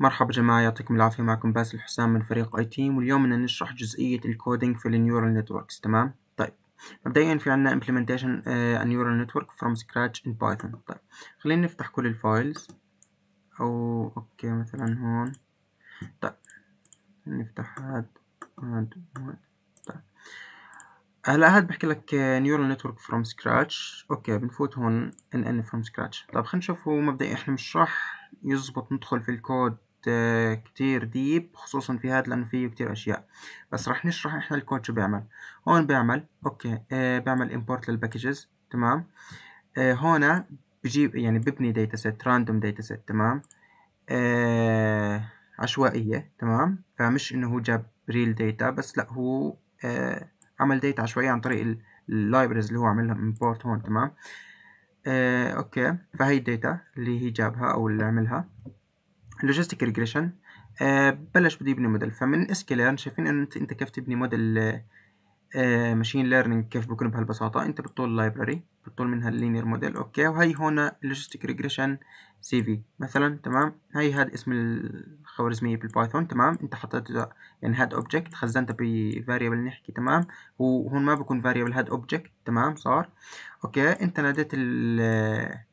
مرحبا جماعة يعطيكم العافية معكم باسل الحسام من فريق اي تيم واليوم بدنا نشرح جزئية الكودينج في النيورال نتوركس تمام طيب مبدئيا في عنا implementation uh, a neural network from scratch in python طيب خلينا نفتح كل الفايلز او اوكي مثلا هون طيب نفتح هاد هاد, هاد. هلا هاد بحكي لك نيورال نتورك فروم سكراتش اوكي بنفوت هون ان ان فروم سكراتش طب خلينا هو مبدئيا احنا مش راح يزبط ندخل في الكود آه، كتير ديب خصوصا في هاد لانه فيه كتير اشياء بس راح نشرح احنا الكود شو بيعمل هون بيعمل اوكي آه بيعمل امبورت للباكجز تمام آه هون بجيب يعني ببني داتا سيت راندوم داتا سيت تمام آه عشوائيه تمام فمش انه هو جاب ريل داتا بس لا هو آه عمل ديت عشوائية عن طريق اللايبرز اللي هو عملها امبورت هون تمام آه اوكي فهي الداتا اللي هي جابها او اللي عملها لوجيستيك ريجريشن آه بلش بده يبني موديل فمن اسكيلر يعني شايفين انه انت كيف تبني موديل آه ماشين آه، ليرنينج كيف بيكون بهالبساطة انت بتطول لايبراري بتطول منها اللينير موديل اوكي وهي هون لوجيستيك ريجريشن سي في مثلا تمام هي هاد اسم الخوارزمية بالبايثون تمام انت حطيت يعني هاد اوبجكت خزنته بفاريبل نحكي تمام وهون ما بكون فاريبل هاد اوبجكت تمام صار اوكي انت ناديت آه،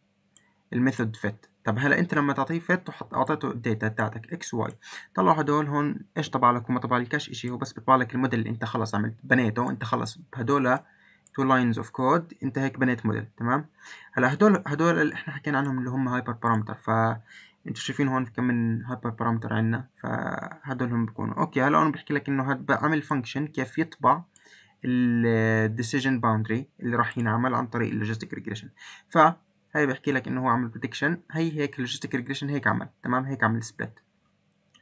الميثود فيت طب هلا انت لما تعطيه فت اعطيته الداتا بتاعتك اكس واي طلع هدول هون ايش طبع لك وما طبع لكش شيء هو بس بيطبع لك الموديل اللي انت خلص عملت بنيته انت خلص هدول تو لاينز اوف كود انت هيك بنيت موديل تمام هلا هدول هدول اللي احنا حكينا عنهم اللي هم هايبر بارامتر ف انتوا شايفين هون كم من هايبر بارامتر عندنا فهدول هم بيكونوا اوكي هلا انا بحكي لك انه هاد بعمل فانكشن كيف يطبع الديسيجن باوندري اللي راح ينعمل عن طريق اللوجيستيك ريجريشن ف هي بحكي لك انه هو عمل بريدكشن هي هيك اللوجيستيك ريجريشن هيك عمل تمام هيك عمل سبلت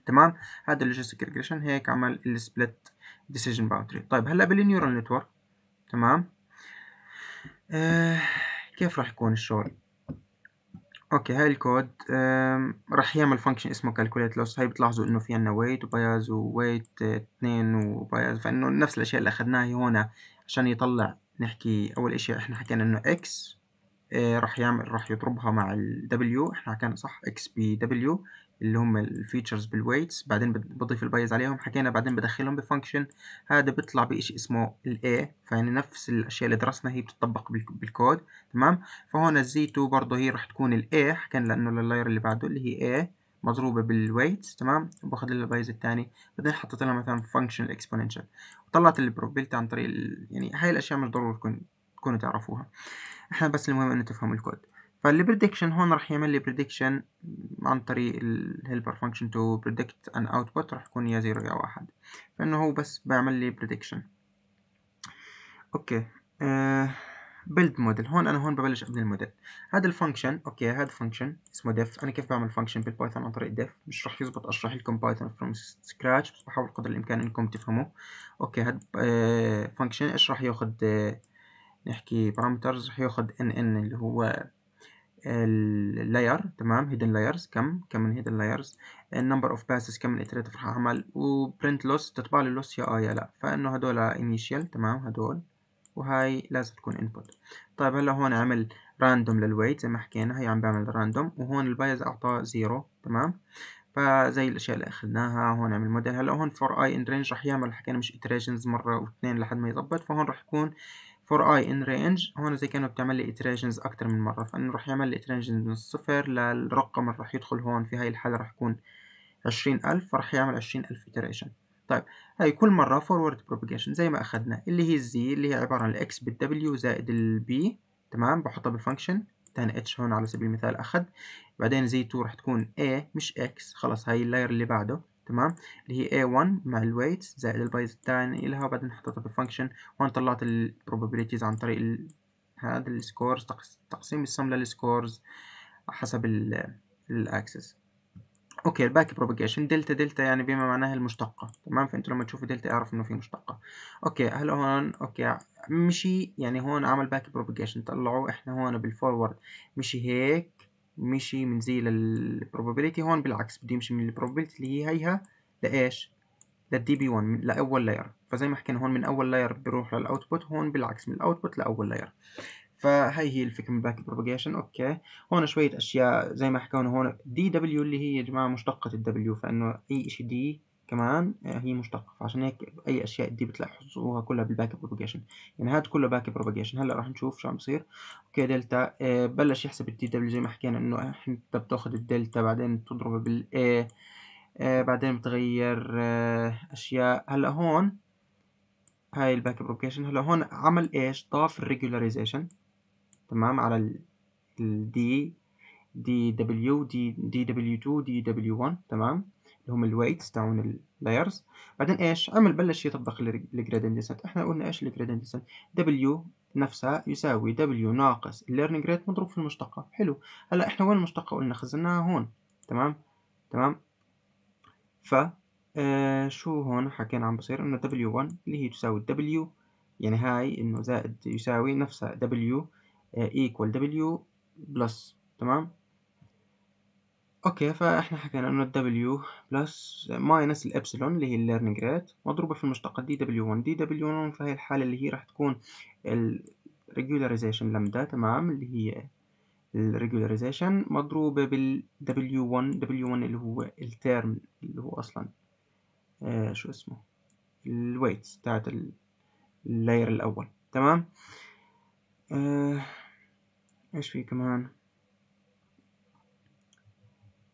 تمام هذا اللوجيستيك ريجريشن هيك عمل السبلت ديسيجن باوندري طيب هلا بالنيورال نتورك تمام آه كيف راح يكون الشغل اوكي هاي الكود راح يعمل فانكشن اسمه كالكوليت لوس هاي بتلاحظوا انه في عنا ويت وبايز وويت اثنين وبايز فانه نفس الاشياء اللي اخذناها هون عشان يطلع نحكي اول اشي احنا حكينا انه اكس آه، راح يعمل راح يضربها مع ال W احنا حكينا صح اكس بي W اللي هم الفيتشرز بالويتس بعدين بضيف البايز عليهم حكينا بعدين بدخلهم بفانكشن هذا بيطلع بشيء اسمه الاي فيعني نفس الاشياء اللي درسنا هي بتطبق بالكود تمام فهون z 2 برضه هي راح تكون الاي حكينا لانه اللاير اللي بعده اللي هي اي مضروبه بالويتس تمام وباخد لها البايز الثاني بعدين حطيت لها مثلا فانكشن الاكسبوننشال وطلعت البروبابيلتي عن طريق يعني هاي الاشياء مش ضروري تكون تكونوا تعرفوها احنا بس المهم انه تفهم الكود فالبريدكشن هون راح يعمل لي بريدكشن عن طريق الهيلبر فانكشن تو بريدكت ان اوتبوت راح يكون يا زيرو يا واحد فانه هو بس بيعمل لي بريدكشن اوكي بيلد آه، موديل هون انا هون ببلش ابني الموديل هذا الفانكشن اوكي هذا فانكشن اسمه ديف انا كيف بعمل فانكشن بالبايثون عن طريق ديف مش راح يزبط اشرح لكم بايثون فروم سكراتش بس بحاول قدر الامكان انكم تفهموا اوكي هذا فانكشن آه، ايش راح ياخذ آه، نحكي parameters راح ياخد NN اللي هو اللاير تمام هيدن لايرز كم كم من هيدن لايرز النمبر اوف باسز كم من اتريتيف رح اعمل وبرنت لوس تطبع لي لوس يا اه يا لا فانه هدول انيشيال تمام هدول وهي لازم تكون انبوت طيب هلا هون عمل راندوم للويت زي ما حكينا هي عم بعمل راندوم وهون البايز اعطاه زيرو تمام فزي الاشياء اللي اخذناها هون عمل موديل هلا هون فور اي ان رينج رح يعمل حكينا مش اتريشنز مره واثنين لحد ما يظبط فهون رح يكون for i in range هون زي كانه بتعمل لي iterations اكثر من مره فانه راح يعمل لي iterations من الصفر للرقم اللي راح يدخل هون في هاي الحاله راح يكون عشرين ألف فراح يعمل عشرين ألف iteration طيب هاي كل مرة forward propagation زي ما أخدنا اللي هي الزي اللي هي عبارة عن الإكس بالw زائد البي تمام بحطها بالفانكشن تان اتش هون على سبيل المثال أخد بعدين زي 2 راح تكون A مش X خلص هاي اللاير اللي بعده تمام اللي هي a1 مع الويت زائد البايز الثاني لها وبعدين حطيتها في الفانكشن وانا طلعت البروبابيليتيز عن طريق ال... هذا السكورز تقسيم السم للسكورز حسب الاكسس اوكي الباك بروباجيشن دلتا دلتا يعني بما معناها المشتقة تمام فانتو لما تشوفوا دلتا اعرف انه في مشتقة اوكي هلا هون اوكي مشي يعني هون عمل باك بروباجيشن طلعوا احنا هون بالفورورد مشي هيك مشي من زي للبروبابيليتي هون بالعكس بدي يمشي من البروبابيليتي اللي هي هيها لايش للدي بي 1 لاول لاير فزي ما حكينا هون من اول لاير بيروح للاوتبوت هون بالعكس من الاوتبوت لاول لاير فهي هي الفكره من باك بروباجيشن اوكي هون شويه اشياء زي ما حكينا هون دي دبليو اللي هي يا جماعه مشتقه الدبليو فانه اي شيء دي كمان آه، هي مشتقة فعشان هيك أي أشياء دي بتلاحظوها كلها بالباك بروباجيشن يعني هاد كله باك بروباجيشن هلا راح نشوف شو عم بصير أوكي دلتا آه، بلش يحسب التي دبليو زي ما حكينا إنه أنت بتاخد الدلتا بعدين بتضربه بال A آه، بعدين بتغير أشياء هلا هون هاي الباك بروباجيشن هلا هون عمل إيش ضاف الريجولاريزيشن تمام على ال الدي دي دبليو دي دبليو 2 دي دبليو 1 تمام اللي هم الويتس تاعون اللايرز بعدين ايش عمل بلش يطبق الجريدنت ديسنت احنا قلنا ايش الجريدنت ديسنت دبليو نفسها يساوي دبليو ناقص الليرنينج ريت مضروب في المشتقة حلو هلا احنا وين المشتقة قلنا خزناها هون تمام تمام ف آه شو هون حكينا عم بصير انه W1 اللي هي تساوي W يعني هاي انه زائد يساوي نفسها W ايكوال آه، equal W بلس تمام اوكي فاحنا حكينا انه الدبليو بلس ماينس الابسلون اللي هي الليرنينج ريت مضروبة في المشتقة دي دبليو 1 دي دبليو 1 فهي الحالة اللي هي راح تكون الريجولاريزيشن لمدا تمام اللي هي الريجولاريزيشن مضروبة بال W1 دبليو 1 اللي هو الترم اللي هو أصلا آه شو اسمه الويتس بتاعت اللاير الأول تمام آه ايش في كمان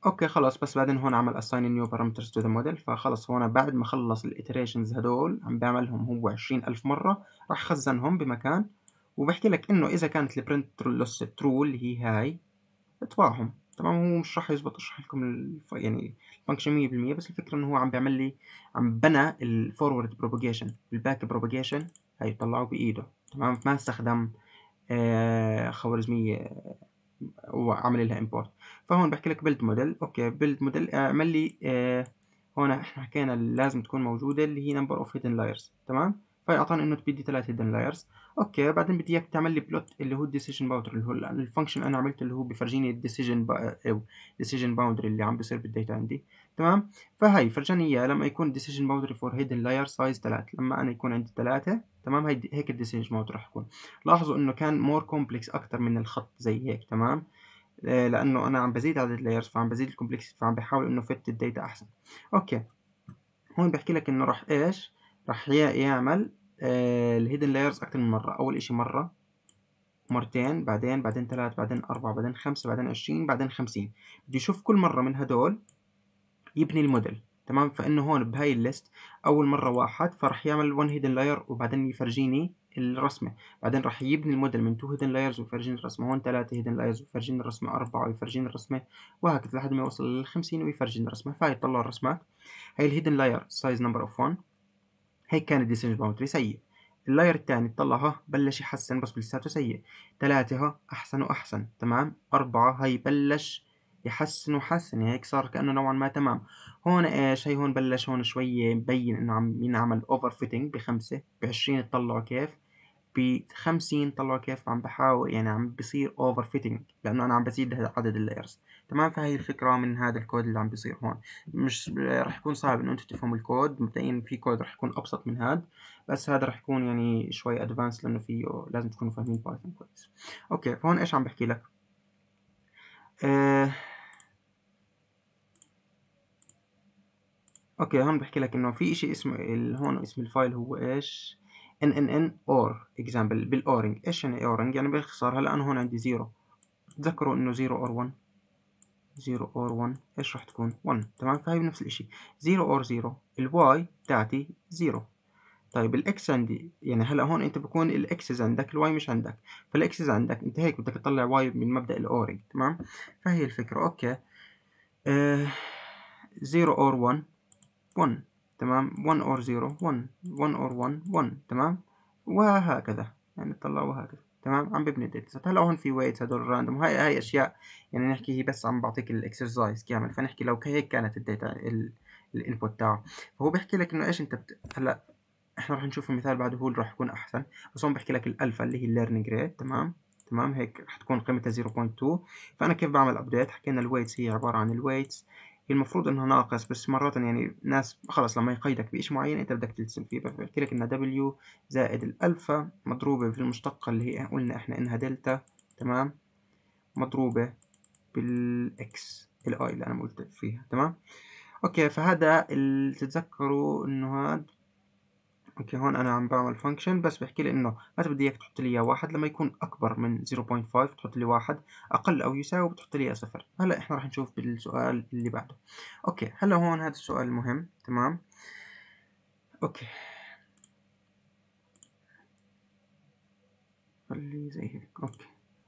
اوكي خلاص بس بعدين هون عمل assign new parameters to the model فخلص هون بعد ما خلص الايتريشنز هدول عم بيعملهم هو عشرين ألف مرة راح خزنهم بمكان وبحكي لك انه اذا كانت البرنت لوس ترو اللي هي هاي اطبعهم تمام هو مش راح يزبط اشرح لكم الف... يعني الفانكشن 100% بس الفكرة انه هو عم بيعمل لي عم بنى الفورورد بروباجيشن الباك بروباجيشن هاي طلعه بايده تمام ما استخدم آه خوارزمية وعمل لها امبورت فهون بحكي لك بيلد موديل اوكي بيلد موديل اعمل لي آه هون احنا حكينا لازم تكون موجوده اللي هي نمبر اوف هيدن لايرز تمام فاعطاني انه بدي ثلاث هيدن لايرز اوكي بعدين بدي اياك تعمل لي بلوت اللي هو الديسيجن باوندري اللي هو الفانكشن انا عملته اللي هو بفرجيني الديسيجن ديسيجن باوندري اللي عم بيصير بالديتا عندي تمام فهي فرجاني اياه لما يكون الديسيجن باوندري فور هيدن لاير سايز 3 لما انا يكون عندي 3 تمام هيك الديسيج مود راح يكون لاحظوا انه كان مور كومبلكس اكتر من الخط زي هيك تمام آه، لانه انا عم بزيد عدد اللايرز فعم بزيد الكومبلكسيتي فعم بحاول انه فت الداتا احسن اوكي هون بحكي لك انه راح ايش راح يعمل آه، الهيدن لايرز اكتر من مره اول اشي مره مرتين بعدين بعدين ثلاث بعدين أربعة بعدين خمسة بعدين عشرين بعدين خمسين بده يشوف كل مرة من هدول يبني الموديل تمام فانه هون بهاي الليست اول مره واحد فراح يعمل 1 هيدن لاير وبعدين يفرجيني الرسمه بعدين راح يبني الموديل من 2 هيدن لايرز ويفرجيني الرسمه هون 3 هيدن لايرز ويفرجيني الرسمه 4 ويفرجيني الرسمه وهكذا لحد ما يوصل لل 50 ويفرجيني الرسمه فهي طلع الرسمات هي الهيدن لاير سايز نمبر اوف 1 هيك كان الديسيجن باوندري سيء اللاير الثاني طلعها بلش يحسن بس لساته سيء ثلاثة ها أحسن وأحسن تمام أربعة هي بلش يحسن وحسن يعني هيك صار كأنه نوعا ما تمام هون ايش هي هون بلش هون شوي مبين انه عم ينعمل اوفر فيتنج بخمسة ب 20 اطلعوا كيف ب 50 طلعوا كيف عم بحاول يعني عم بصير اوفر فيتنج لانه انا عم بزيد عدد اللايرز تمام فهي الفكرة من هذا الكود اللي عم بيصير هون مش رح يكون صعب انه انت تفهم الكود مبدئيا في كود رح يكون ابسط من هذا بس هذا رح يكون يعني شوي ادفانس لانه فيه لازم تكونوا فاهمين بايثون كويس اوكي فهون ايش عم بحكي لك آه اوكي هون بحكي لك انه في شيء اسمه هون اسم الفايل هو ايش ان ان ان اور اكزامبل بالاورنج ايش يعني اورنج يعني باختصار هلا انا هون عندي زيرو تذكروا انه زيرو اور 1 زيرو اور 1 ايش راح تكون 1 تمام فهي بنفس الشيء زيرو اور زيرو الواي بتاعتي زيرو طيب الاكس عندي يعني هلا هون انت بكون الاكسز عندك الواي مش عندك فالاكسز عندك انت هيك بدك تطلع واي من مبدا الاورنج تمام فهي الفكره اوكي آه 0 اور 1 1 تمام 1 اور 0 1 1 اور 1 1 تمام وهكذا يعني تطلع وهكذا تمام عم ببني الداتا سيت هلا هون في ويتس هدول راندوم هاي هاي اشياء يعني نحكي هي بس عم بعطيك الاكسرسايز كامل فنحكي لو هيك كانت الداتا الانبوت تاعه فهو بيحكي لك انه ايش انت بت... هلا احنا راح نشوف المثال بعده هو اللي راح يكون احسن بس هون بحكي لك الالفا اللي هي الليرنينج ريت تمام تمام هيك راح تكون قيمتها 0.2 فانا كيف بعمل ابديت حكينا الويتس هي عباره عن الويتس هي المفروض انها ناقص بس مرات يعني ناس خلص لما يقيدك بشيء معين انت بدك تلتزم فيه فبحكي لك انها دبليو زائد الالفا مضروبه في المشتقه اللي هي قلنا احنا انها دلتا تمام مضروبه بالاكس الاي اللي انا قلت فيها تمام اوكي فهذا اللي تتذكروا انه هذا اوكي هون انا عم بعمل فانكشن بس بحكي لي انه متى بدي اياك تحط لي اياه واحد لما يكون اكبر من 0.5 تحط لي واحد اقل او يساوي بتحط لي اياه صفر هلا احنا راح نشوف بالسؤال اللي بعده اوكي هلا هون هذا السؤال المهم تمام اوكي خلي زي هيك اوكي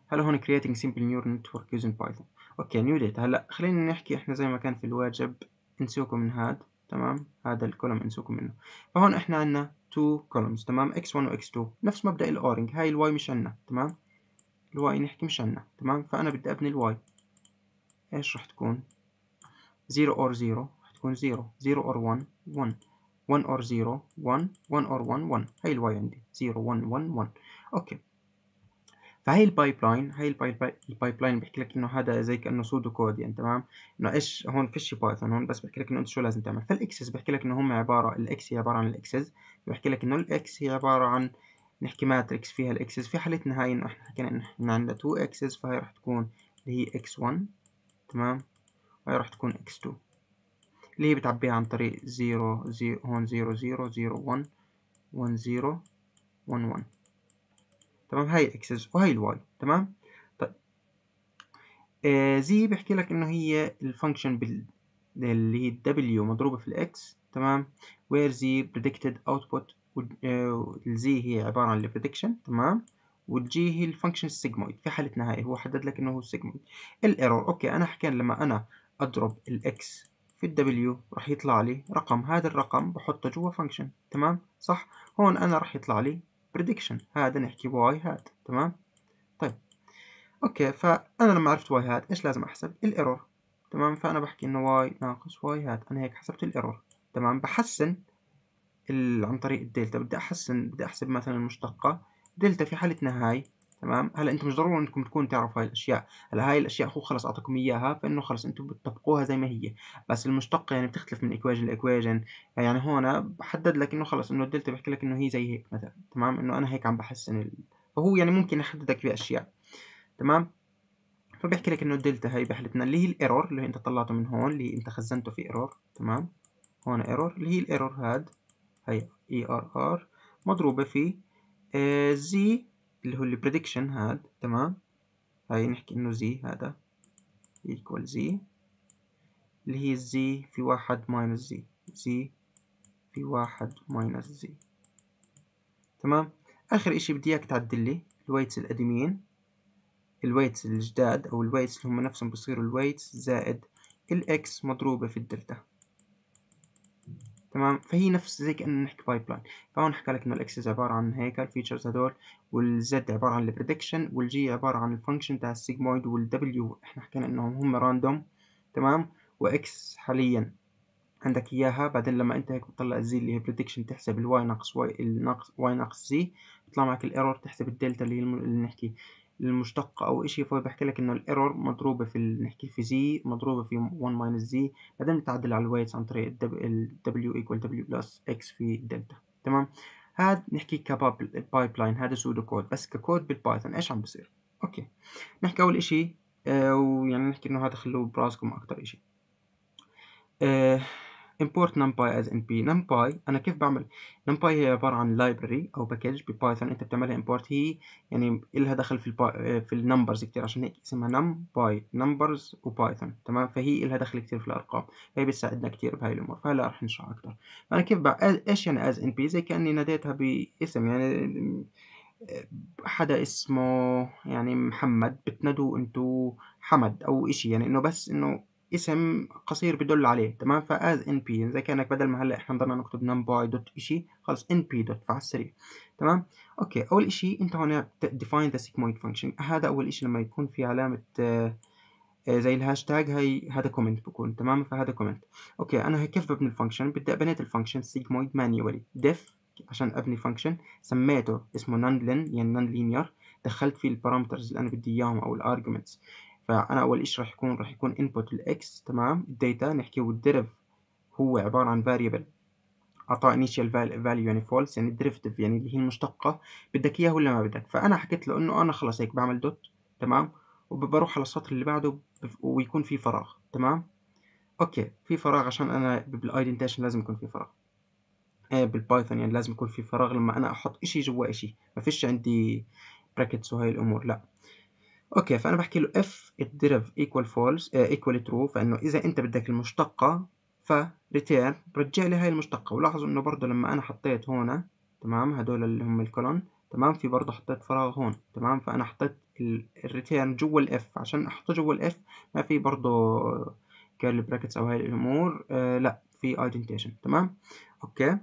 هلا هون creating simple neural network using python اوكي نيو داتا هلا خلينا نحكي احنا زي ما كان في الواجب انسوكم من هذا تمام هذا الكولوم انسوكم منه فهون احنا عندنا تو كولومز تمام x1 وx2 نفس مبدا الاورنج هاي الواي مش عندنا تمام الواي نحكي مش عندنا تمام فانا بدي ابني الواي ايش راح تكون 0 اور 0 راح تكون 0 0 اور 1 1 1 اور 0 1 1 اور 1 1 هاي الواي عندي 0 1 1 1 اوكي فهي البايب لاين هي البايب لاين بحكي لك انه هذا زي كانه سودو كود يعني تمام انه ايش هون فيش بايثون هون بس بحكي لك انه انت شو لازم تعمل فالاكسس بحكي لك انه هم عباره الاكس هي عباره عن الاكسس بحكي لك انه الاكس هي عباره عن نحكي ماتريكس فيها الاكسس في حالتنا هاي انه احنا حكينا انه احنا عندنا 2 اكسس فهي راح تكون اللي هي اكس 1 تمام وهي راح تكون اكس 2 اللي هي بتعبيها عن طريق 0 0 هون 0 0 0 1 1 0 1 1 تمام هاي الاكسس وهي الواي تمام طيب آه زي بحكي لك انه هي الفانكشن بال اللي هي الدبليو مضروبة في الاكس تمام وير زي predicted اوتبوت والزي آه، هي عبارة عن البريدكشن تمام والجي هي الفانكشن السيجمويد في حاله نهائي هو حدد لك انه هو السيجمويد الايرور اوكي انا حكينا لما انا اضرب الاكس في الدبليو راح يطلع لي رقم هذا الرقم بحطه جوا فانكشن تمام صح هون انا راح يطلع لي prediction هذا نحكي واي hat تمام طيب اوكي فانا لما عرفت واي hat ايش لازم احسب الايرور تمام فانا بحكي انه واي ناقص واي هاد انا هيك حسبت الايرور تمام بحسن عن طريق الدلتا بدي احسن بدي احسب مثلا المشتقة دلتا في حالتنا هاي تمام هلا انتم مش ضروري انكم تكونوا تعرفوا هاي الاشياء هلا هاي الاشياء اخو خلص اعطيكم اياها فانه خلص انتم بتطبقوها زي ما هي بس المشتقه يعني بتختلف من ايكويشن لايكويشن يعني هون بحدد لك انه خلص انه الدلتا بحكي لك انه هي زي هيك مثلا تمام انه انا هيك عم بحسن ال... فهو يعني ممكن يحددك باشياء تمام فبيحكي لك انه الدلتا هاي بحالتنا اللي هي الايرور اللي انت طلعته من هون اللي انت خزنته في ايرور تمام هون ايرور اللي هي الايرور هاد هي اي ار ار مضروبه في زي آه، اللي هو البريدكشن هاد تمام هاي نحكي انه زي هذا equal زي اللي هي زي في واحد ماينس زي زي في واحد ماينس زي تمام اخر اشي بدي اياك تعدل لي الويتس القديمين الويتس الجداد او الويتس اللي هم نفسهم بصيروا الويتس زائد الاكس مضروبة في الدلتا تمام فهي نفس زي كأننا نحكي بايب لاين فهون حكى لك إنه الإكسز عبارة عن هيك الفيتشرز هدول والزد عبارة عن البريدكشن والجي عبارة عن الفانكشن تاع السيجمويد والدبليو إحنا حكينا إنهم هم راندوم تمام وإكس حاليا عندك إياها بعدين لما أنت هيك بتطلع الزي اللي هي بريدكشن تحسب الواي ناقص واي ناقص واي ناقص زي بيطلع معك الإيرور تحسب الدلتا اللي هي اللي نحكي المشتقة او اشي فهو بيحكي لك انه الايرور مضروبه في نحكي في زي مضروبه في 1 ماينس زي بعدين بتعدل على الويتس عن طريق ال w equal w plus x في دلتا تمام هاد نحكي كبايب لاين هذا سودو كود بس ككود بالبايثون ايش عم بصير اوكي نحكي اول اشي آه ويعني نحكي انه هذا خلوه براسكم اكتر اشي آه import numpy as np numpy انا كيف بعمل numpy هي عباره عن library او باكج ببايثون انت بتعملها import هي يعني الها دخل في آه، في النمبرز كتير عشان هيك اسمها numpy numbers وبايثون تمام فهي الها دخل كتير في الارقام فهي بتساعدنا كتير بهي الامور فهلا رح نشرح اكتر فانا كيف ايش يعني as np زي كاني ناديتها باسم يعني آه، حدا اسمه يعني محمد بتنادوا انتو حمد او اشي يعني انه بس انه اسم قصير بدل عليه تمام فاز ان بي يعني اذا كانك بدل ما هلا احنا ضلنا نكتب باي دوت شيء خلص ان بي دوت فعلى السريع تمام اوكي اول شيء انت هون ديفاين ذا سيجمويد فانكشن هذا اول شيء لما يكون في علامه آه، زي الهاشتاج هي هذا كومنت بكون تمام فهذا كومنت اوكي انا كيف ببني الفانكشن بدي بنيت الفانكشن سيجمويد مانيولي ديف عشان ابني فانكشن سميته اسمه نون لين يعني نون لينير دخلت فيه البارامترز اللي انا بدي اياهم او الارجيومنتس فانا اول شيء راح يكون راح يكون input الاكس تمام الداتا نحكي والدرف هو عباره عن variable اعطاه initial value يعني false يعني derivative يعني اللي هي المشتقه بدك اياه ولا ما بدك فانا حكيت له انه انا خلص هيك بعمل دوت تمام وبروح على السطر اللي بعده ويكون في فراغ تمام اوكي في فراغ عشان انا بالايدنتيشن لازم يكون في فراغ إيه، بالبايثون يعني لازم يكون في فراغ لما انا احط اشي جوا اشي ما فيش عندي براكتس وهي الامور لا اوكي فانا بحكي له اف الدرف ايكوال فولس ايكوال ترو فانه اذا انت بدك المشتقه فريتيرن رجع لي هاي المشتقه ولاحظوا انه برضه لما انا حطيت هون تمام هدول اللي هم الكولون تمام في برضه حطيت فراغ هون تمام فانا حطيت الريتيرن جوا الاف عشان احطه جوا الاف ما في برضه كيرل براكتس او هاي الامور آه لا في ايدنتيشن تمام اوكي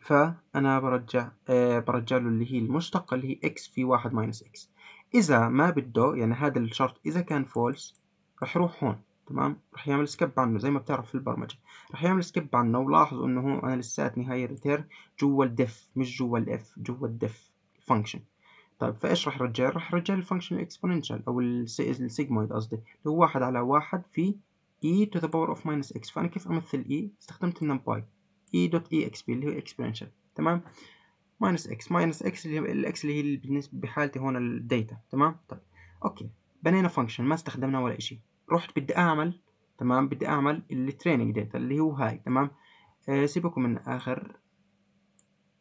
فانا برجع آه برجع له اللي هي المشتقه اللي هي اكس في واحد ماينس اكس إذا ما بده يعني هذا الشرط إذا كان فولس رح يروح هون تمام رح يعمل سكيب عنه زي ما بتعرف في البرمجة رح يعمل سكيب عنه ولاحظوا إنه هون أنا لساتني هاي الريتير جوا الدف مش جوا الإف جوا الدف فانكشن طيب فايش رح رجع رح رجع الفانكشن الاكسبوننشال او السيجمويد قصدي اللي هو واحد على واحد في e to the power of minus x فانا كيف امثل e استخدمت النمباي e دوت e xp اللي هو exponential تمام ماينس اكس ماينس اكس اللي الاكس اللي هي بالنسبه بحالتي هون الداتا تمام طيب اوكي بنينا فانكشن ما استخدمنا ولا شيء رحت بدي اعمل تمام بدي اعمل التريننج داتا اللي هو هاي تمام آه سيبكم من اخر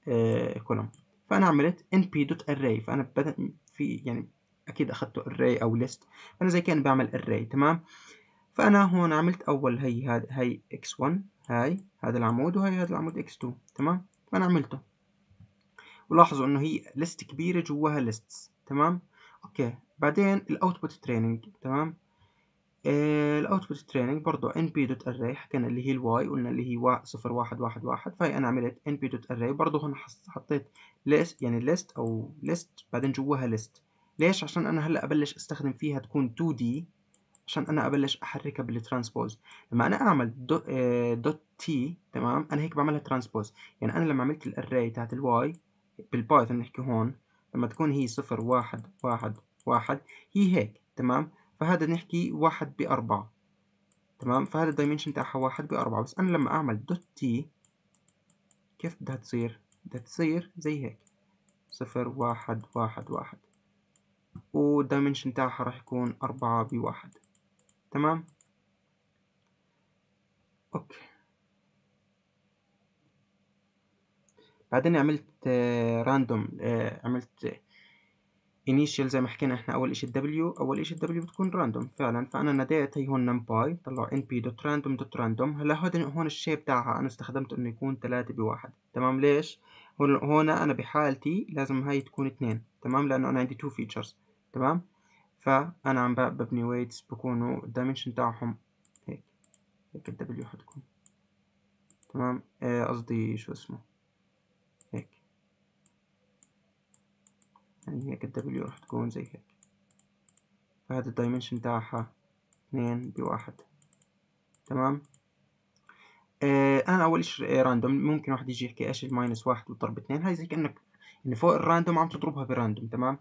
آه كولوم فانا عملت np.array فانا في يعني اكيد اخذته array او list فانا زي كان بعمل array تمام فانا هون عملت اول هي هاي هاي x1 هاي هذا العمود وهي هذا العمود x2 تمام فانا عملته ولاحظوا انه هي ليست كبيرة جواها ليستس تمام اوكي بعدين الاوتبوت تريننج تمام الاوتبوت تريننج برضه ان بي دوت اري حكينا اللي هي الواي قلنا اللي هي 0111 فهي انا عملت ان بي دوت اري برضه هون حطيت ليست يعني ليست او ليست بعدين جواها ليست ليش عشان انا هلا ابلش استخدم فيها تكون 2 دي عشان انا ابلش احركها بالترانسبوز لما انا اعمل دوت تي آه، تمام انا هيك بعملها ترانسبوز يعني انا لما عملت الاري تاعت الواي بالبايثون نحكي هون لما تكون هي صفر واحد واحد واحد هي هيك تمام فهذا نحكي واحد بأربعة تمام فهذا الدايمنشن تاعها واحد بأربعة بس أنا لما أعمل دوت تي كيف بدها تصير بدها تصير زي هيك صفر واحد واحد واحد والدايمنشن تاعها راح يكون أربعة بواحد تمام اوكي بعدين عملت عملت راندوم آه، آه، عملت initial زي ما حكينا احنا اول اشي الدبليو اول اشي الدبليو بتكون راندوم فعلا فانا ناديت هي هون نمباي طلع ان بي دوت راندوم دوت راندوم هلا هون هون الشيب تاعها انا استخدمت انه يكون ثلاثة بواحد تمام ليش؟ هون هون انا بحالتي لازم هاي تكون اثنين تمام لانه انا عندي تو فيتشرز تمام فانا عم ببني ويتس بكونوا الدايمنشن تاعهم هيك هيك الدبليو حتكون تمام آه، قصدي آه شو اسمه يعني هيك الدبليو راح تكون زي هيك فهذا الدايمنشن تاعها اثنين بواحد تمام آه انا اول شيء راندوم ممكن واحد يجي يحكي ايش الماينس واحد وضرب اثنين هاي زي كانك يعني فوق الراندوم عم تضربها براندوم تمام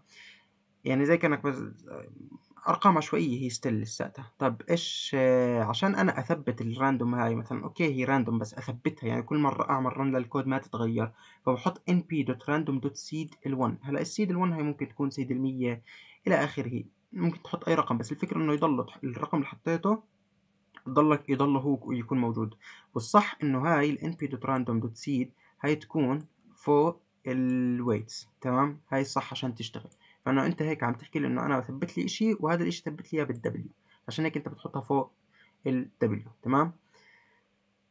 يعني زي كأنك بس آه، أرقام عشوائية هي ستيل لساتها طب إيش آه، عشان أنا أثبت الراندوم هاي مثلا أوكي هي راندوم بس أثبتها يعني كل مرة أعمل رن للكود ما تتغير فبحط np.random.seed1 هلا السيد ال1 هي ممكن تكون سيد المية إلى آخره ممكن تحط أي رقم بس الفكرة إنه يضل الرقم اللي حطيته يضلك يضل هو يكون موجود والصح إنه هاي ال np.random.seed هاي تكون فوق الويتس تمام هاي الصح عشان تشتغل فانه انت هيك عم تحكي لي انه انا بثبت لي شيء وهذا الشيء ثبت لي اياه بالدبليو عشان هيك انت بتحطها فوق الدبليو تمام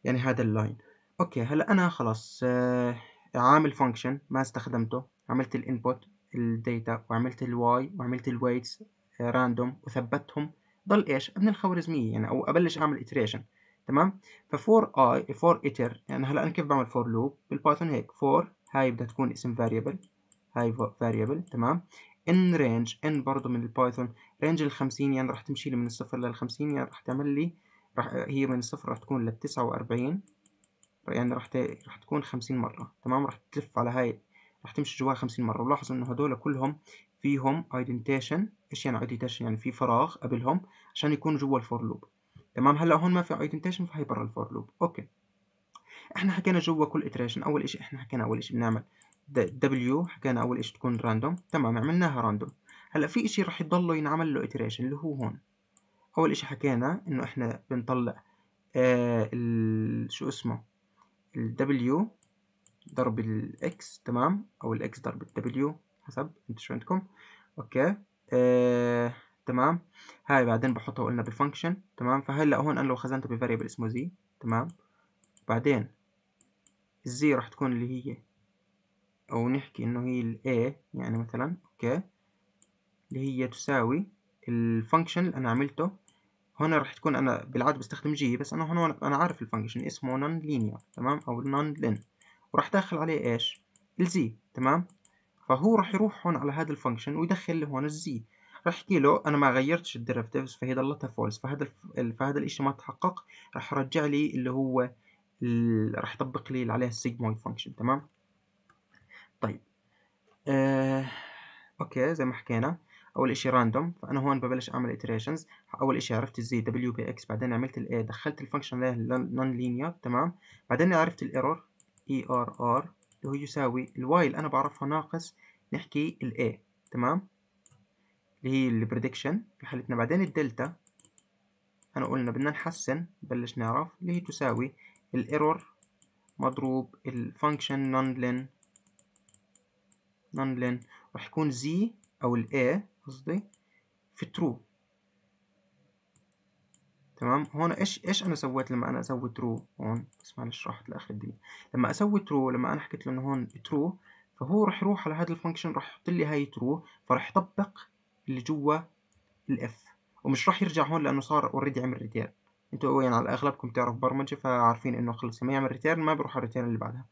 يعني هذا اللاين اوكي هلا انا خلاص آه، عامل فانكشن ما استخدمته عملت الانبوت الداتا وعملت الواي وعملت الويتس راندوم آه، وثبتهم ضل ايش ابن الخوارزميه يعني او ابلش اعمل iteration تمام ف اي i اتر يعني هلا انا كيف بعمل فور لوب بالبايثون هيك for هاي بدها تكون اسم variable هاي variable تمام ان رينج ان برضو من البايثون رينج ال 50 يعني راح تمشي لي من الصفر لل 50 يعني راح تعمل لي راح هي من الصفر راح تكون لل 49 يعني راح ت... راح تكون 50 مره تمام راح تلف على هاي راح تمشي جواها 50 مره ولاحظوا انه هدول كلهم فيهم ايدنتيشن ايش يعني ايدنتيشن يعني في فراغ قبلهم عشان يكونوا جوا الفور لوب تمام هلا هون ما في ايدنتيشن فهي برا الفور لوب اوكي احنا حكينا جوا كل اتريشن اول اشي احنا حكينا اول اشي بنعمل دبليو حكينا اول اشي تكون راندوم تمام عملناها راندوم هلا في اشي رح يضله ينعمل له iteration اللي هو هون اول اشي حكينا انه احنا بنطلع آه ال شو اسمه ال W ضرب الاكس تمام او الاكس ضرب ال W حسب انتوا شو عندكم اوكي آه تمام هاي بعدين بحطها قلنا بفانكشن تمام فهلا هون انا لو خزنته بفاريبل اسمه زي تمام بعدين الزي راح تكون اللي هي أو نحكي إنه هي الـ A يعني مثلا أوكي اللي هي تساوي الفانكشن اللي أنا عملته هنا راح تكون أنا بالعادة بستخدم جي بس أنا هون أنا عارف الفانكشن اسمه نون linear تمام أو نون لين وراح داخل عليه إيش الزي تمام فهو راح يروح هون على هذا الفانكشن ويدخل لي هون الزي راح احكي له انا ما غيرتش الديريفاتيفز فهي ضلتها فولس فهذا الـ فهذا الاشي ما تحقق راح يرجع لي اللي هو ال... راح يطبق لي اللي عليها السيجمويد فانكشن تمام طيب آه اوكي زي ما حكينا اول اشي راندوم فانا هون ببلش اعمل iterations اول اشي عرفت الزي دبليو بي اكس بعدين عملت الاي دخلت الفانكشن نون لينير تمام بعدين عرفت الايرور اي ار ار اللي هو يساوي الواي اللي انا بعرفها ناقص نحكي الاي تمام اللي هي البريدكشن في حالتنا بعدين الدلتا انا قلنا بدنا نحسن بلش نعرف اللي هي تساوي الايرور مضروب الفانكشن نون لين نون لين رح يكون زي او الاي قصدي في ترو تمام هون ايش ايش انا سويت لما انا اسوي ترو هون بس معلش راحت لاخر الدنيا لما اسوي ترو لما انا حكيت له انه هون ترو فهو رح يروح على هذا الفانكشن رح يحط لي هاي ترو فرح يطبق اللي جوا الاف ومش رح يرجع هون لانه صار اوريدي عمل ريتيرن انتوا يعني على اغلبكم تعرفوا برمجه فعارفين انه خلص لما يعمل ريتيرن ما بروح على الريتيرن اللي بعدها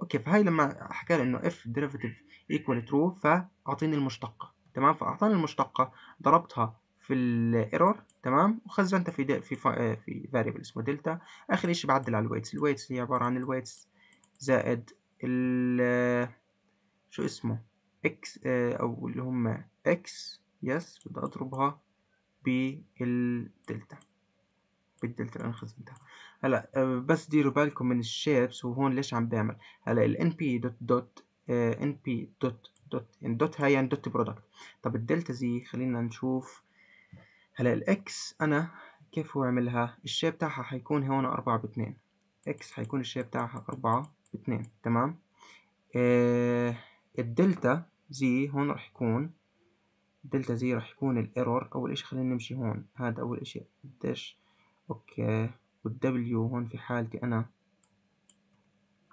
اوكي فهي لما حكى لي انه اف ديريفاتيف ايكوال ترو فاعطيني المشتقه تمام فاعطاني المشتقه ضربتها في الايرور تمام وخزنتها في في آه، في فاريبل اسمه دلتا اخر شيء بعدل على الويتس الويتس هي عباره عن الويتس زائد ال شو اسمه اكس آه، او اللي هم اكس يس بدي اضربها بالدلتا بالدلتا اللي انا خزنتها هلا آه، بس ديروا بالكم من الشيبس وهون ليش عم بعمل هلا ال np دوت دوت np دوت دوت ان دوت هاي يعني دوت برودكت طب الدلتا زي خلينا نشوف هلا الاكس انا كيف هو عملها الشيب تاعها حيكون هون أربعة باتنين اكس حيكون الشيب تاعها أربعة باتنين تمام آه الدلتا زي هون رح يكون دلتا زي رح يكون الايرور اول اشي خلينا نمشي هون هذا اول اشي قديش اوكي والدبليو هون في حالتي أنا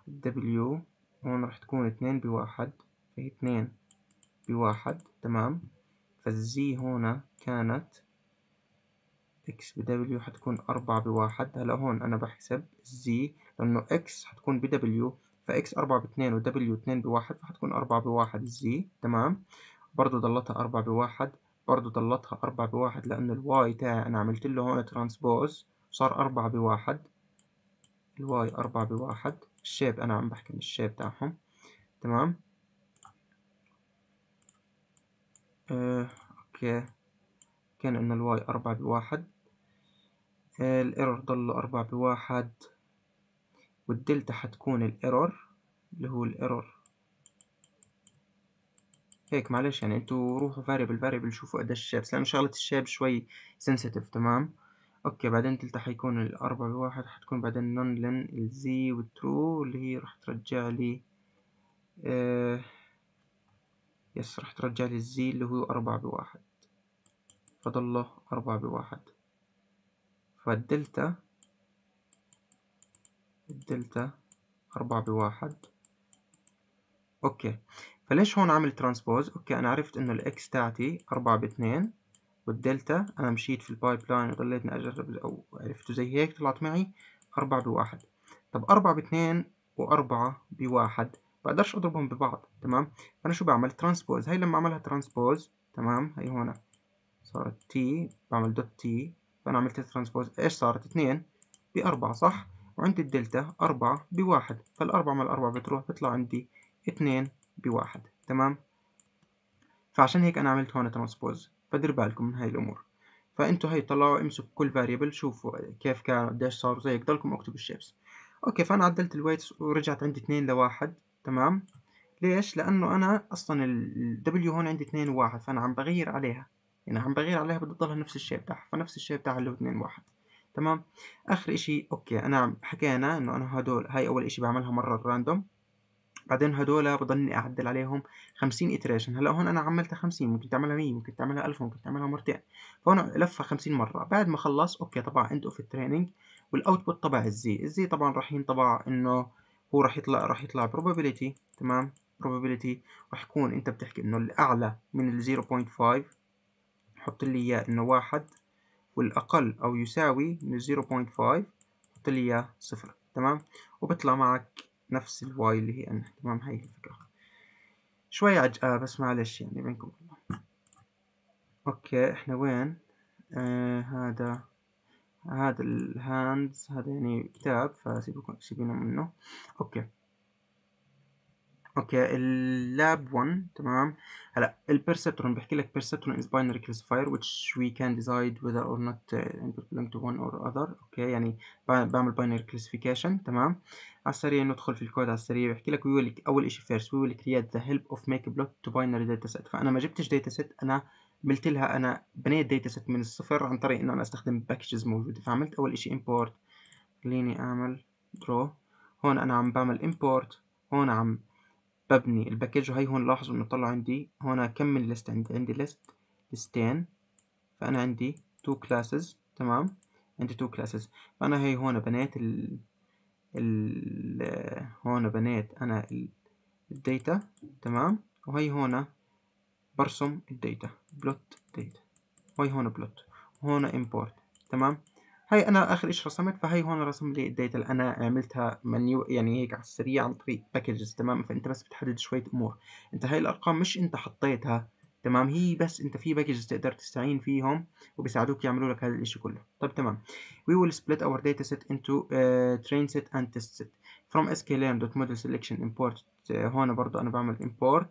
الدبليو هون راح تكون اثنين بواحد فهي بواحد تمام فالزي هون كانت اكس بدبليو حتكون أربعة بواحد هلا هون أنا بحسب الزي لأنه اكس حتكون بدبليو فاكس أربعة باتنين ودبليو اثنين بواحد فحتكون أربعة بواحد الزي تمام برضو ضلتها أربعة بواحد برضو ضلتها أربعة بواحد لأنه الواي تاعي أنا عملت له هون ترانسبوز صار أربعة بواحد الواي أربعة بواحد الشيب أنا عم بحكي من الشيب تاعهم تمام آه، أوكي كان إنه الواي أربعة بواحد آه، الإيرور ضل أربعة بواحد والدلتا حتكون الإيرور اللي هو الإيرور هيك معلش يعني انتوا روحوا فاريبل فاريبل شوفوا قد الشيبس لأن شغلة الشيب شوي سنسيتيف تمام أوكي بعدين تلتا حيكون الأربعة بواحد حتكون بعدين نون لن الزي والترو اللي هي راح ترجع لي آه يس راح ترجع لي الزي اللي هو أربعة بواحد فضله أربعة بواحد فالدلتا الدلتا أربعة بواحد أوكي فليش هون عامل ترانسبوز أوكي أنا عرفت إنه الإكس تاعتي أربعة باتنين والدلتا أنا مشيت في البايب لاين وضليتني أجرب أو عرفته زي هيك طلعت معي أربعة بواحد طب أربعة باثنين وأربعة بواحد بقدرش أضربهم ببعض تمام فأنا شو بعمل ترانسبوز هاي لما أعملها ترانسبوز تمام هي هون صارت تي بعمل دوت تي فأنا عملت ترانسبوز إيش صارت اثنين بأربعة صح وعندي الدلتا أربعة بواحد فالأربعة مع الأربعة بتروح بيطلع عندي اثنين بواحد تمام فعشان هيك أنا عملت هون ترانسبوز فدير بالكم من هاي الامور فانتوا هاي طلعوا امسكوا كل فاريبل شوفوا كيف قديش صار زي ضلكم اكتبوا الشيبس اوكي فانا عدلت الويتس ورجعت عندي ل لواحد تمام ليش لانه انا اصلا الدبليو هون عندي و وواحد فانا عم بغير عليها يعني عم بغير عليها بدي تضلها نفس الشيب تاعها فنفس الشيب تاعها اللي هو اتنين 1 تمام اخر اشي اوكي انا حكينا انه انا هدول هاي اول اشي بعملها مرة راندوم بعدين هدول بضلني اعدل عليهم 50 اتريشن هلا هون انا عملتها 50 ممكن تعملها 100 ممكن تعملها 1000 ممكن تعملها مرتين فهون لفها 50 مره بعد ما خلص اوكي طبعا انت اوف التريننج والاوتبوت تبع الزي الزي طبعا راح ينطبع انه هو راح يطلع راح يطلع probability تمام probability راح يكون انت بتحكي انه الاعلى من ال 0.5 حط لي اياه انه واحد والاقل او يساوي من 0.5 حط لي اياه صفر تمام وبيطلع معك نفس الواي اللي هي ان تمام هاي الفكرة شوية آه، عجقة بس معلش يعني بينكم الله اوكي احنا وين آه هذا هذا الهاندز هذا يعني كتاب فسيبكم سيبينا منه اوكي اوكي اللاب 1 تمام هلا البيرسبترون بحكي لك بيرسبترون از باينري كلاسيفاير which we can decide whether or not آه، it belong to one or other اوكي يعني بعمل باينري كلاسيفيكيشن تمام على السريع ندخل في الكود على السريع بحكي لك we اول شيء first we will create the help of make block to binary data set فانا ما جبتش داتا set انا عملت لها انا بنيت داتا set من الصفر عن طريق انه انا استخدم باكجز موجوده فعملت اول شيء import خليني اعمل draw هون انا عم بعمل import هون عم ببني الباكيج هاي هون لاحظوا انه طلع عندي هون كم من ليست عندي عندي ليست ليستين فانا عندي تو كلاسز تمام عندي تو كلاسز فانا هي هون بنيت ال ال هون بنيت انا الداتا تمام وهي هون برسم الداتا بلوت داتا وهي هون بلوت وهون امبورت تمام هاي انا اخر ايش رسمت فهي هون رسم لي الداتا اللي انا عملتها منيو يعني هيك على السريع عن طريق باكجز تمام فانت بس بتحدد شويه امور انت هاي الارقام مش انت حطيتها تمام هي بس انت في باكجز تقدر تستعين فيهم وبيساعدوك يعملوا لك هذا الشيء كله طيب تمام we will split our data set into uh, train set and test set from sklearn.model selection import uh, هون برضو انا بعمل import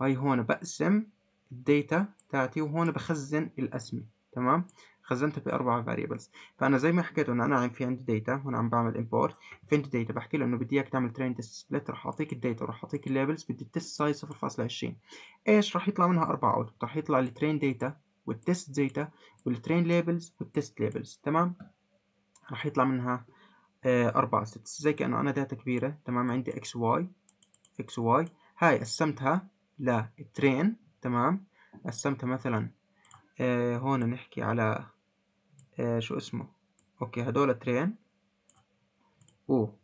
وهي هون بقسم الداتا تاعتي وهون بخزن الاسمي تمام خزنتها في اربع variables فانا زي ما حكيت إنه انا في عندي داتا هنا عم بعمل import في عندي داتا بحكي له انه بدي اياك تعمل train test split راح اعطيك الداتا وراح اعطيك الليبلز بدي test سايز 0.20 ايش راح يطلع منها اربع output راح يطلع لي train data والتست داتا والترين ليبلز والتست ليبلز تمام راح يطلع منها آه، أربعة sets زي كأنه أنا داتا كبيرة تمام عندي اكس واي اكس واي هاي قسمتها لترين تمام قسمتها مثلا آه هون نحكي على آه شو اسمه اوكي هدول ترين او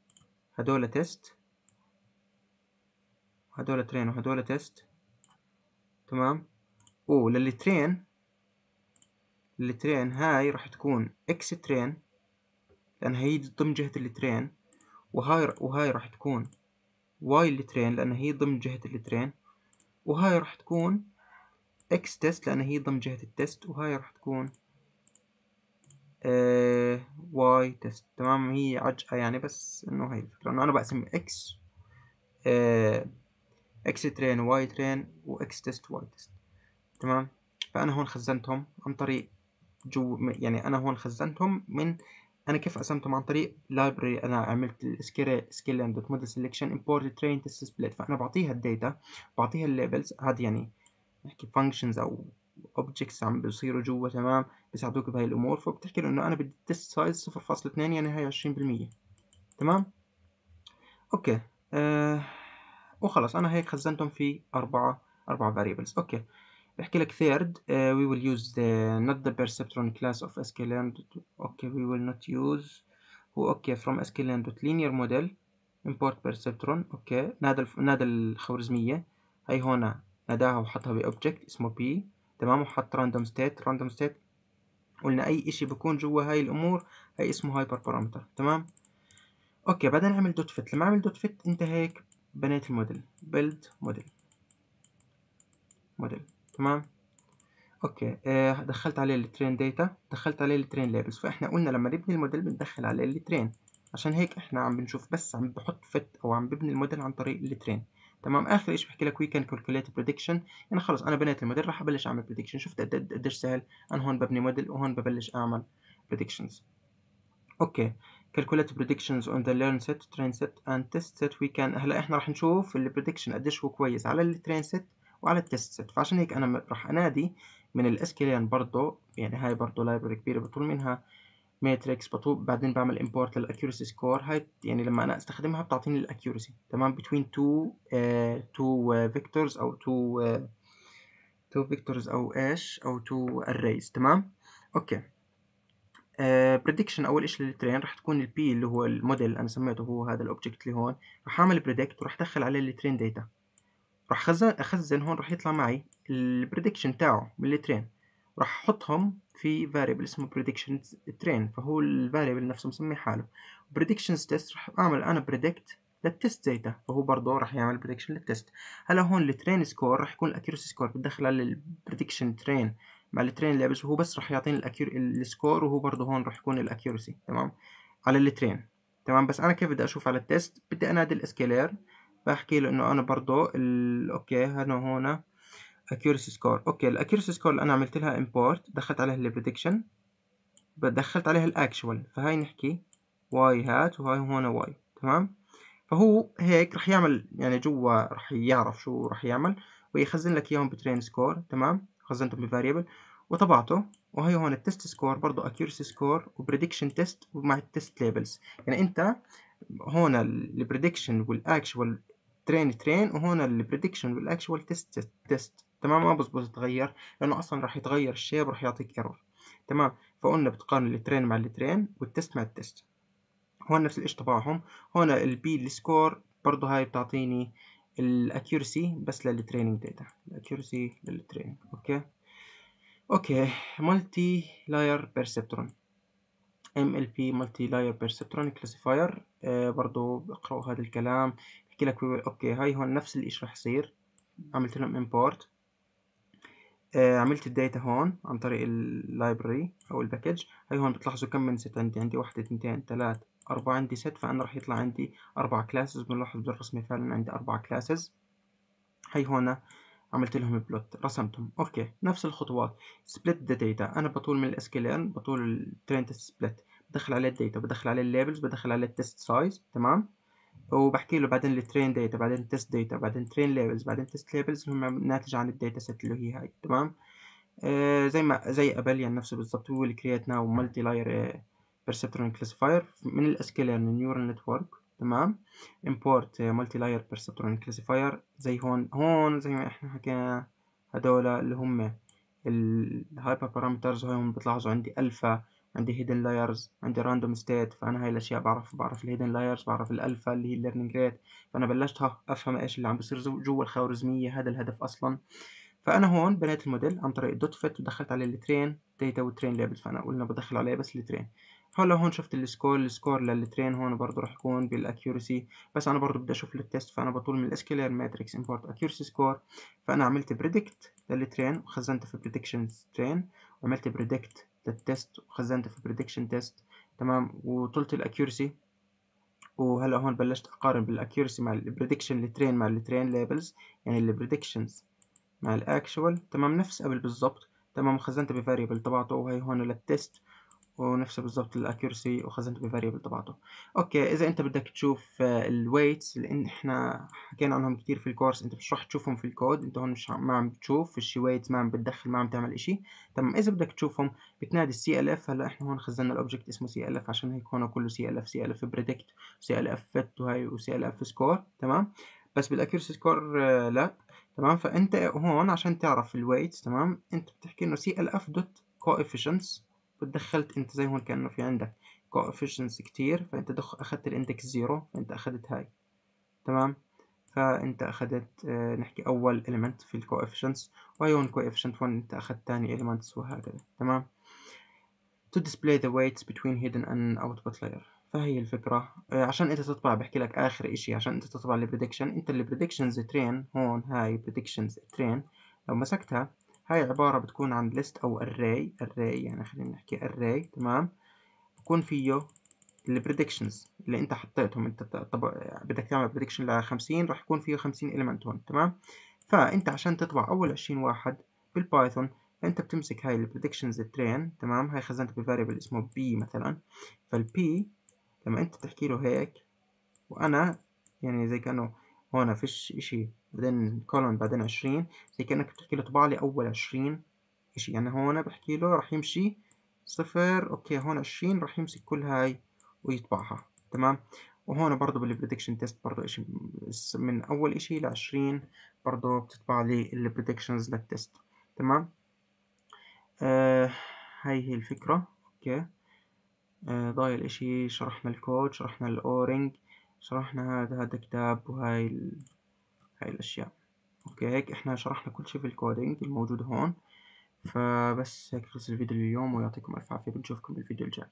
هدول تيست هدول ترين وهدول تيست تمام و للترين الترين هاي راح تكون اكس ترين لان هي ضمن جهة الترين وهاي وهاي راح تكون واي الترين لان هي ضمن جهة الترين وهاي راح تكون اكس تيست لان هي ضمن جهة التيست وهاي راح تكون آه واي تيست تمام هي عجقة يعني بس انه هي الفكرة انه انا بقسم اكس اكس ترين واي ترين واكس تيست واي تيست تمام فانا هون خزنتهم عن طريق جو يعني انا هون خزنتهم من انا كيف قسمتهم عن طريق لايبرري انا عملت السكيل دوت موديل سيلكشن امبورت ترين تيست سبليت فانا بعطيها الداتا بعطيها الليبلز هذه يعني نحكي فانكشنز او اوبجكتس عم بيصيروا جوا تمام بيساعدوك بهاي الامور فبتحكي له انه انا بدي تيست سايز 0.2 يعني هي 20% تمام اوكي آه وخلص انا هيك خزنتهم في اربعه اربعه variables اوكي بحكي لك third uh, we will use the not the perceptron class of sklearn اوكي we will not use هو okay from sklearn.linear model import perceptron اوكي نادى نادى الخوارزميه هي هون نداها وحطها بأوبجكت اسمه بي تمام وحط راندوم ستيت راندوم ستيت قلنا أي إشي بكون جوا هاي الأمور هاي اسمه هايبر بارامتر تمام أوكي بعدين أعمل دوت فيت لما أعمل دوت فيت أنت هيك بنيت الموديل بيلد موديل موديل تمام اوكي آه دخلت عليه الترين داتا دخلت عليه الترين ليبلز فاحنا قلنا لما نبني الموديل بندخل عليه الترين عشان هيك احنا عم بنشوف بس عم بحط فت او عم ببني الموديل عن طريق الترين تمام اخر ايش بحكي لك وي كان كالكوليت بريدكشن يعني خلص انا بنيت الموديل راح ابلش اعمل بريدكشن شفت قد قديش سهل انا هون ببني موديل وهون ببلش اعمل بريدكشنز اوكي كالكوليت بريدكشنز on the learn set, train set and test set وي كان هلا احنا راح نشوف البريدكشن قديش هو كويس على الترين سيت وعلى التست سيت فعشان هيك انا راح انادي من الاسكيلين برضه يعني هاي برضه لايبرري كبيرة بطول منها ماتريكس بعدين بعمل امبورت للاكيورسي سكور هاي يعني لما انا استخدمها بتعطيني الاكيورسي تمام between two uh, two آه، vectors او two uh, two vectors او ايش او two arrays تمام اوكي بريدكشن uh, اول شيء للترين راح تكون البي اللي هو الموديل انا سميته هو هذا الاوبجكت اللي هون راح اعمل بريدكت وراح ادخل عليه الترين داتا راح اخزن اخزن هون راح يطلع معي البريدكشن تاعه من الترين راح احطهم في فاريبل اسمه بريدكشن ترين فهو الفاريبل نفسه مسمي حاله بريدكشن تيست راح اعمل انا بريدكت للتست داتا فهو برضه راح يعمل بريدكشن للتست هلا هون الترين سكور راح يكون الاكيورسي سكور على للبريدكشن ترين مع الترين لابس هو بس راح يعطيني الاكير السكور وهو برضه هون راح يكون الاكيورسي تمام على الترين تمام بس انا كيف بدي اشوف على التست بدي انادي الاسكيلير بحكي له انه انا برضه اوكي هنا هون accuracy score اوكي الاكيورسي سكور اللي انا عملت لها import دخلت عليها البريدكشن دخلت عليها الاكشوال فهي نحكي واي هات وهي هون واي تمام فهو هيك رح يعمل يعني جوا رح يعرف شو رح يعمل ويخزن لك اياهم بترين سكور تمام خزنتهم بفاريبل وطبعته وهي هون التست سكور برضه accuracy سكور وبريدكشن تيست ومع التست ليبلز يعني انت هون البريدكشن والاكشوال ترين ترين وهون البريدكشن والاكشوال تيست تيست تمام ما بزبط تغير لانه اصلا راح يتغير الشيب راح يعطيك ايرور تمام فقلنا بتقارن الترين مع الترين والتست مع التست هون نفس الاشي تبعهم هون البي السكور برضه هاي بتعطيني الاكيورسي بس للتريننج داتا الاكيورسي للتريننج اوكي اوكي مالتي لاير بيرسبترون ام ال بي مالتي لاير بيرسبترون كلاسيفاير برضه اقرأوا هذا الكلام بحكي لك اوكي هاي هون نفس الاشي رح يصير عملت لهم امبورت آه عملت الداتا هون عن طريق اللايبرري او الباكج هاي هون بتلاحظوا كم من ست عندي عندي واحد اثنتين ثلاث أربعة عندي ست فأنا راح يطلع عندي أربع كلاسز بنلاحظ بالرسمة فعلا عندي أربع كلاسز هاي هون عملت لهم بلوت رسمتهم اوكي نفس الخطوات سبلت ذا داتا انا بطول من الاسكيلان بطول الترينت سبلت بدخل عليه الداتا بدخل عليه الليبلز بدخل عليه التست سايز تمام وبحكي له بعدين الترين داتا بعدين تيست داتا بعدين ترين ليبلز بعدين تيست ليبلز هم ناتج عن الداتا سيت اللي هي هاي تمام آه، زي ما زي قبل يعني نفسه بالضبط هو اللي كريت ناو مالتي لاير بيرسبترون كلاسيفاير من الاسكيلر نيورال نتورك تمام امبورت مالتي لاير بيرسبترون كلاسيفاير زي هون هون زي ما احنا حكينا هدول اللي هم الهايبر بارامترز هون بتلاحظوا عندي الفا عندي هيدن لايرز عندي راندوم ستيت فانا هاي الاشياء بعرف بعرف الهيدن لايرز بعرف الالفا اللي هي الليرنينج ريت فانا بلشت افهم ايش اللي عم بيصير جوا الخوارزميه هذا الهدف اصلا فانا هون بنيت الموديل عن طريق دوت فيت ودخلت عليه الترين داتا والترين ليبلز فانا قلنا بدخل عليه بس الترين هلا هون شفت السكور السكور للترين هون برضه راح يكون بالاكيورسي بس انا برضه بدي اشوف التست فانا بطول من الاسكيلر ماتريكس امبورت اكيورسي سكور فانا عملت بريدكت للترين وخزنته في بريدكشنز ترين وعملت بريدكت التيست وخزنت في بريدكشن تيست تمام وطلت الاكيورسي وهلا هون بلشت اقارن بالاكيورسي مع البريدكشن لترين مع الترين ليبلز يعني البريدكشنز مع الاكشوال تمام نفس قبل بالضبط تمام خزنت بفاريبل تبعته وهي هون للتيست ونفسه بالظبط الاكيرسي وخزنته بفاريبل تبعته اوكي اذا انت بدك تشوف آه، الويتس لان احنا حكينا عنهم كثير في الكورس انت مش رح تشوفهم في الكود انت هون مش ما عم تشوف في الشي ويتس ما عم بتدخل ما عم تعمل اشي تمام اذا بدك تشوفهم بتنادي السي ال اف هلا احنا هون خزنا الاوبجكت اسمه سي ال اف عشان هيك هون كله سي ال اف سي ال اف بريدكت سي ال اف فت وهي وسي ال اف سكور تمام بس بالاكيورسي آه، سكور لا تمام فانت هون عشان تعرف الويتس تمام انت بتحكي انه سي ال اف دوت coefficients ودخلت انت زي هون كأنه في عندك coefficients كتير فانت دخ اخدت الاندكس زيرو فانت اخدت هاي تمام فانت اخدت آه، نحكي اول element في coefficients وهي coefficient 1 انت اخدت تاني elements وهكذا تمام to display the weights between hidden and output layer فهي الفكرة آه، عشان انت تطبع بحكي لك اخر اشي عشان انت تطبع البريدكشن انت البريدكشنز ترين هون هاي predictions ترين لو مسكتها هاي عبارة بتكون عن list أو array array يعني خلينا نحكي array تمام بكون فيه البريدكشنز اللي انت حطيتهم انت طب بدك تعمل بريدكشن ل 50 راح يكون فيه 50 element هون تمام فانت عشان تطبع اول 20 واحد بالبايثون انت بتمسك هاي البريدكشنز train تمام هاي خزنتها بفاريبل اسمه b مثلا فالبي لما انت تحكي له هيك وانا يعني زي كانه هون فيش إشي بعدين كولون بعدين عشرين زي كأنك بتحكي له طبع لي أول عشرين إشي يعني هون بحكي له راح يمشي صفر أوكي هون عشرين راح يمسك كل هاي ويطبعها تمام وهون برضه بالبريدكشن تيست برضه إشي من أول إشي لعشرين برضه بتطبع لي البريدكشنز للتيست تمام آه هاي هي الفكرة أوكي آه ضايل إشي شرحنا الكود شرحنا الاورينج شرحنا هذا هذا كتاب وهاي ال... هاي الأشياء أوكي هيك إحنا شرحنا كل شيء في الكودينج الموجود هون فبس هيك خلص الفيديو اليوم ويعطيكم ألف عافية بنشوفكم بالفيديو الجاي